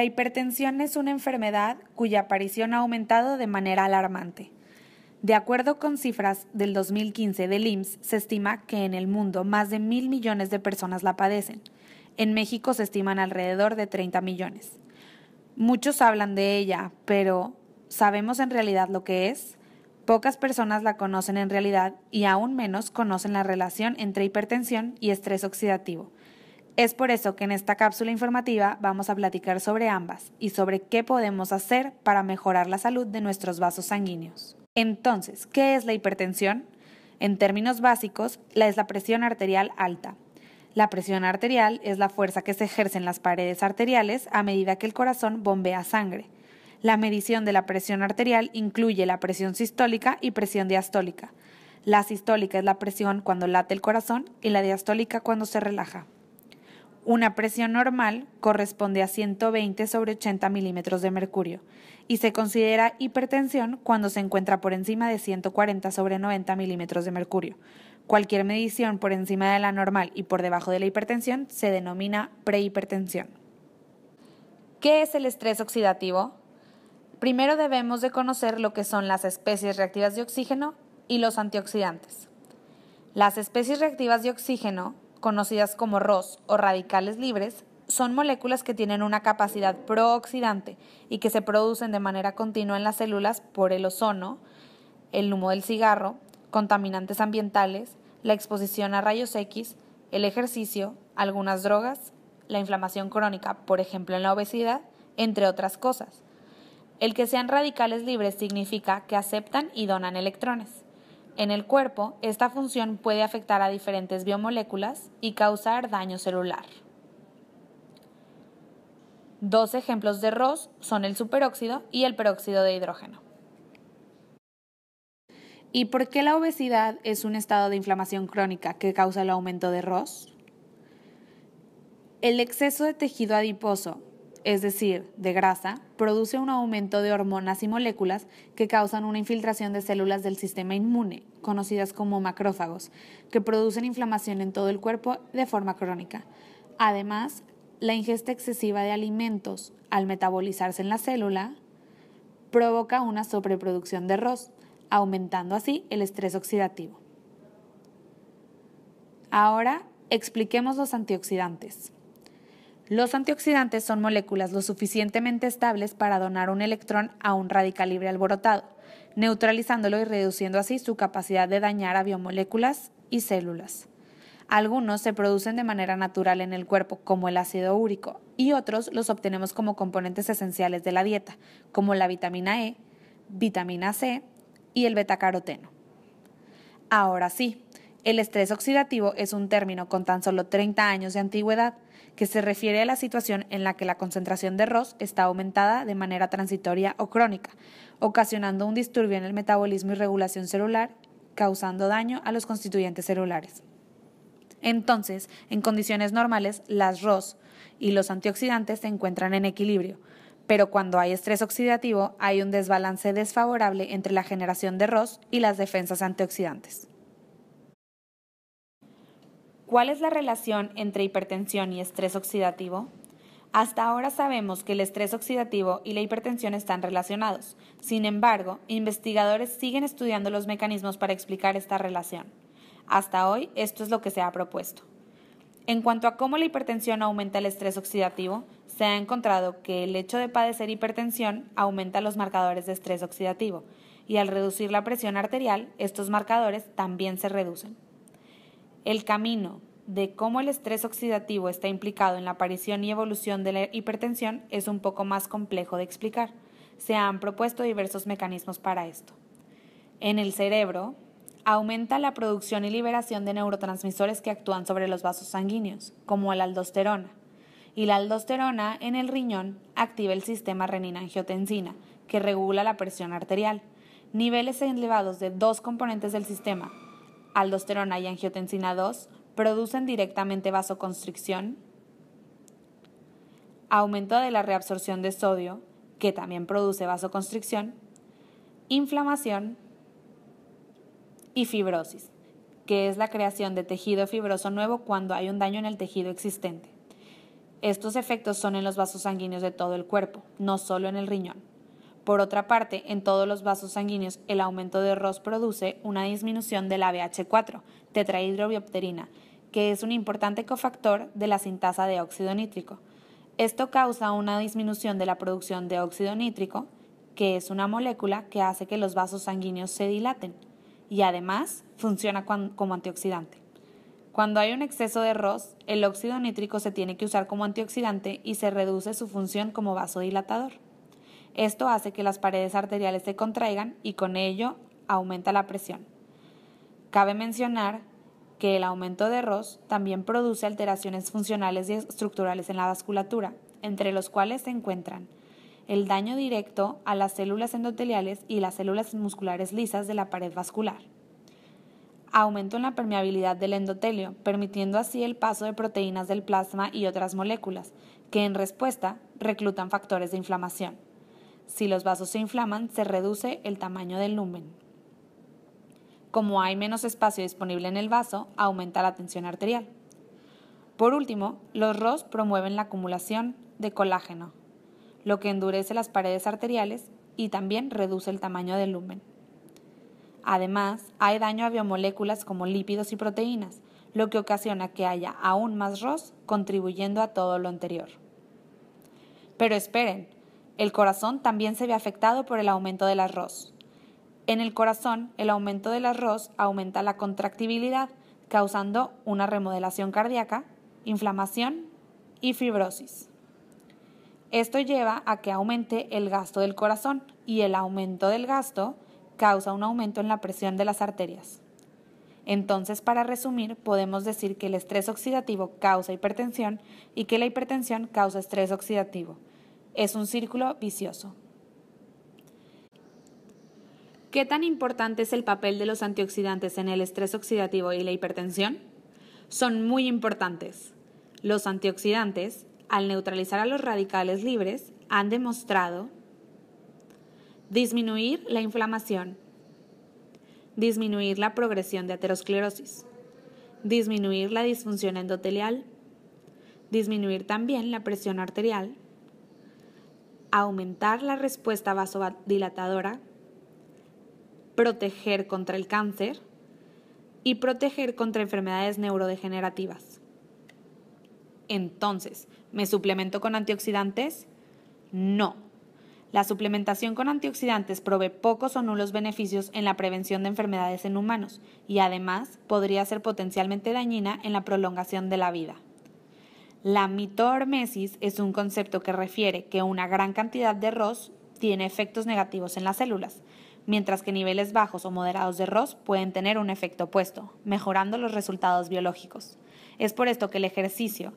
La hipertensión es una enfermedad cuya aparición ha aumentado de manera alarmante. De acuerdo con cifras del 2015 del IMSS, se estima que en el mundo más de mil millones de personas la padecen. En México se estiman alrededor de 30 millones. Muchos hablan de ella, pero ¿sabemos en realidad lo que es? Pocas personas la conocen en realidad y aún menos conocen la relación entre hipertensión y estrés oxidativo. Es por eso que en esta cápsula informativa vamos a platicar sobre ambas y sobre qué podemos hacer para mejorar la salud de nuestros vasos sanguíneos. Entonces, ¿qué es la hipertensión? En términos básicos, la es la presión arterial alta. La presión arterial es la fuerza que se ejerce en las paredes arteriales a medida que el corazón bombea sangre. La medición de la presión arterial incluye la presión sistólica y presión diastólica. La sistólica es la presión cuando late el corazón y la diastólica cuando se relaja. Una presión normal corresponde a 120 sobre 80 milímetros de mercurio y se considera hipertensión cuando se encuentra por encima de 140 sobre 90 milímetros de mercurio. Cualquier medición por encima de la normal y por debajo de la hipertensión se denomina prehipertensión. ¿Qué es el estrés oxidativo? Primero debemos de conocer lo que son las especies reactivas de oxígeno y los antioxidantes. Las especies reactivas de oxígeno conocidas como ROS o radicales libres, son moléculas que tienen una capacidad prooxidante y que se producen de manera continua en las células por el ozono, el humo del cigarro, contaminantes ambientales, la exposición a rayos X, el ejercicio, algunas drogas, la inflamación crónica, por ejemplo en la obesidad, entre otras cosas. El que sean radicales libres significa que aceptan y donan electrones. En el cuerpo, esta función puede afectar a diferentes biomoléculas y causar daño celular. Dos ejemplos de ROS son el superóxido y el peróxido de hidrógeno. ¿Y por qué la obesidad es un estado de inflamación crónica que causa el aumento de ROS? El exceso de tejido adiposo es decir, de grasa, produce un aumento de hormonas y moléculas que causan una infiltración de células del sistema inmune, conocidas como macrófagos, que producen inflamación en todo el cuerpo de forma crónica. Además, la ingesta excesiva de alimentos, al metabolizarse en la célula, provoca una sobreproducción de ROS, aumentando así el estrés oxidativo. Ahora, expliquemos los antioxidantes. Los antioxidantes son moléculas lo suficientemente estables para donar un electrón a un radical libre alborotado, neutralizándolo y reduciendo así su capacidad de dañar a biomoléculas y células. Algunos se producen de manera natural en el cuerpo, como el ácido úrico, y otros los obtenemos como componentes esenciales de la dieta, como la vitamina E, vitamina C y el betacaroteno. Ahora sí, el estrés oxidativo es un término con tan solo 30 años de antigüedad que se refiere a la situación en la que la concentración de ROS está aumentada de manera transitoria o crónica, ocasionando un disturbio en el metabolismo y regulación celular, causando daño a los constituyentes celulares. Entonces, en condiciones normales, las ROS y los antioxidantes se encuentran en equilibrio, pero cuando hay estrés oxidativo hay un desbalance desfavorable entre la generación de ROS y las defensas antioxidantes. ¿Cuál es la relación entre hipertensión y estrés oxidativo? Hasta ahora sabemos que el estrés oxidativo y la hipertensión están relacionados. Sin embargo, investigadores siguen estudiando los mecanismos para explicar esta relación. Hasta hoy, esto es lo que se ha propuesto. En cuanto a cómo la hipertensión aumenta el estrés oxidativo, se ha encontrado que el hecho de padecer hipertensión aumenta los marcadores de estrés oxidativo, y al reducir la presión arterial, estos marcadores también se reducen. El camino de cómo el estrés oxidativo está implicado en la aparición y evolución de la hipertensión es un poco más complejo de explicar. Se han propuesto diversos mecanismos para esto. En el cerebro, aumenta la producción y liberación de neurotransmisores que actúan sobre los vasos sanguíneos, como la aldosterona. Y la aldosterona en el riñón activa el sistema renina-angiotensina, que regula la presión arterial. Niveles elevados de dos componentes del sistema, aldosterona y angiotensina 2 producen directamente vasoconstricción, aumento de la reabsorción de sodio, que también produce vasoconstricción, inflamación y fibrosis, que es la creación de tejido fibroso nuevo cuando hay un daño en el tejido existente. Estos efectos son en los vasos sanguíneos de todo el cuerpo, no solo en el riñón. Por otra parte, en todos los vasos sanguíneos, el aumento de ROS produce una disminución de la BH4, tetrahidrobiopterina, que es un importante cofactor de la sintasa de óxido nítrico. Esto causa una disminución de la producción de óxido nítrico, que es una molécula que hace que los vasos sanguíneos se dilaten y además funciona como antioxidante. Cuando hay un exceso de ROS, el óxido nítrico se tiene que usar como antioxidante y se reduce su función como vasodilatador. Esto hace que las paredes arteriales se contraigan y con ello aumenta la presión. Cabe mencionar que el aumento de ROS también produce alteraciones funcionales y estructurales en la vasculatura, entre los cuales se encuentran el daño directo a las células endoteliales y las células musculares lisas de la pared vascular. Aumento en la permeabilidad del endotelio, permitiendo así el paso de proteínas del plasma y otras moléculas, que en respuesta reclutan factores de inflamación. Si los vasos se inflaman, se reduce el tamaño del lumen. Como hay menos espacio disponible en el vaso, aumenta la tensión arterial. Por último, los ROS promueven la acumulación de colágeno, lo que endurece las paredes arteriales y también reduce el tamaño del lumen. Además, hay daño a biomoléculas como lípidos y proteínas, lo que ocasiona que haya aún más ROS contribuyendo a todo lo anterior. Pero esperen, el corazón también se ve afectado por el aumento del arroz. En el corazón, el aumento del arroz aumenta la contractibilidad, causando una remodelación cardíaca, inflamación y fibrosis. Esto lleva a que aumente el gasto del corazón y el aumento del gasto causa un aumento en la presión de las arterias. Entonces, para resumir, podemos decir que el estrés oxidativo causa hipertensión y que la hipertensión causa estrés oxidativo. Es un círculo vicioso. ¿Qué tan importante es el papel de los antioxidantes en el estrés oxidativo y la hipertensión? Son muy importantes. Los antioxidantes, al neutralizar a los radicales libres, han demostrado disminuir la inflamación, disminuir la progresión de aterosclerosis, disminuir la disfunción endotelial, disminuir también la presión arterial, aumentar la respuesta vasodilatadora, proteger contra el cáncer y proteger contra enfermedades neurodegenerativas. Entonces, ¿me suplemento con antioxidantes? No. La suplementación con antioxidantes provee pocos o nulos beneficios en la prevención de enfermedades en humanos y además podría ser potencialmente dañina en la prolongación de la vida. La mitormesis es un concepto que refiere que una gran cantidad de ROS tiene efectos negativos en las células, mientras que niveles bajos o moderados de ROS pueden tener un efecto opuesto, mejorando los resultados biológicos. Es por esto que el ejercicio,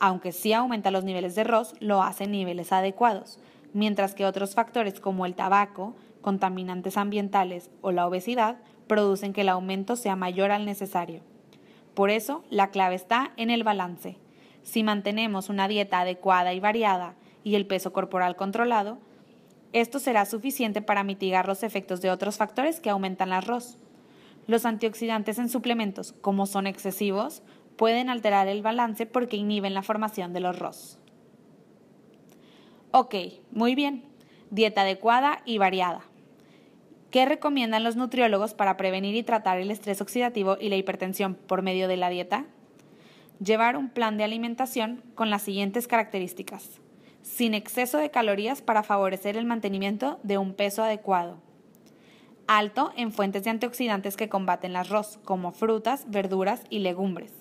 aunque sí aumenta los niveles de ROS, lo hace en niveles adecuados, mientras que otros factores como el tabaco, contaminantes ambientales o la obesidad producen que el aumento sea mayor al necesario. Por eso, la clave está en el balance si mantenemos una dieta adecuada y variada y el peso corporal controlado, esto será suficiente para mitigar los efectos de otros factores que aumentan la ROS. Los antioxidantes en suplementos, como son excesivos, pueden alterar el balance porque inhiben la formación de los ROS. Ok, muy bien. Dieta adecuada y variada. ¿Qué recomiendan los nutriólogos para prevenir y tratar el estrés oxidativo y la hipertensión por medio de la dieta? Llevar un plan de alimentación con las siguientes características. Sin exceso de calorías para favorecer el mantenimiento de un peso adecuado. Alto en fuentes de antioxidantes que combaten el arroz como frutas, verduras y legumbres.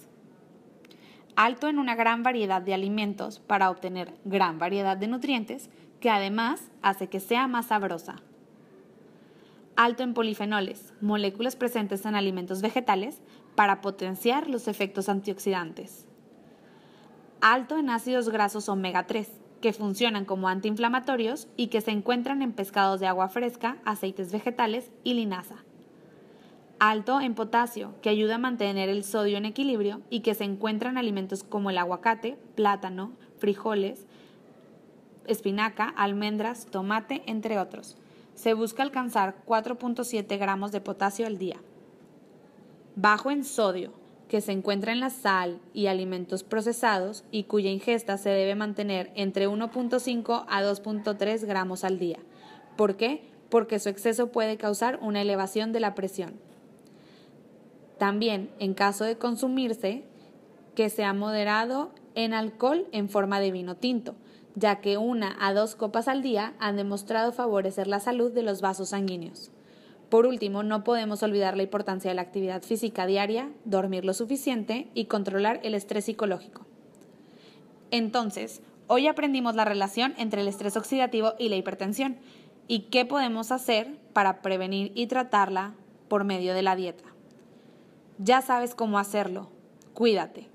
Alto en una gran variedad de alimentos para obtener gran variedad de nutrientes que además hace que sea más sabrosa alto en polifenoles, moléculas presentes en alimentos vegetales, para potenciar los efectos antioxidantes. Alto en ácidos grasos omega 3, que funcionan como antiinflamatorios y que se encuentran en pescados de agua fresca, aceites vegetales y linaza. Alto en potasio, que ayuda a mantener el sodio en equilibrio y que se encuentra en alimentos como el aguacate, plátano, frijoles, espinaca, almendras, tomate, entre otros se busca alcanzar 4.7 gramos de potasio al día. Bajo en sodio, que se encuentra en la sal y alimentos procesados y cuya ingesta se debe mantener entre 1.5 a 2.3 gramos al día. ¿Por qué? Porque su exceso puede causar una elevación de la presión. También, en caso de consumirse, que sea moderado en alcohol en forma de vino tinto, ya que una a dos copas al día han demostrado favorecer la salud de los vasos sanguíneos. Por último, no podemos olvidar la importancia de la actividad física diaria, dormir lo suficiente y controlar el estrés psicológico. Entonces, hoy aprendimos la relación entre el estrés oxidativo y la hipertensión y qué podemos hacer para prevenir y tratarla por medio de la dieta. Ya sabes cómo hacerlo. Cuídate.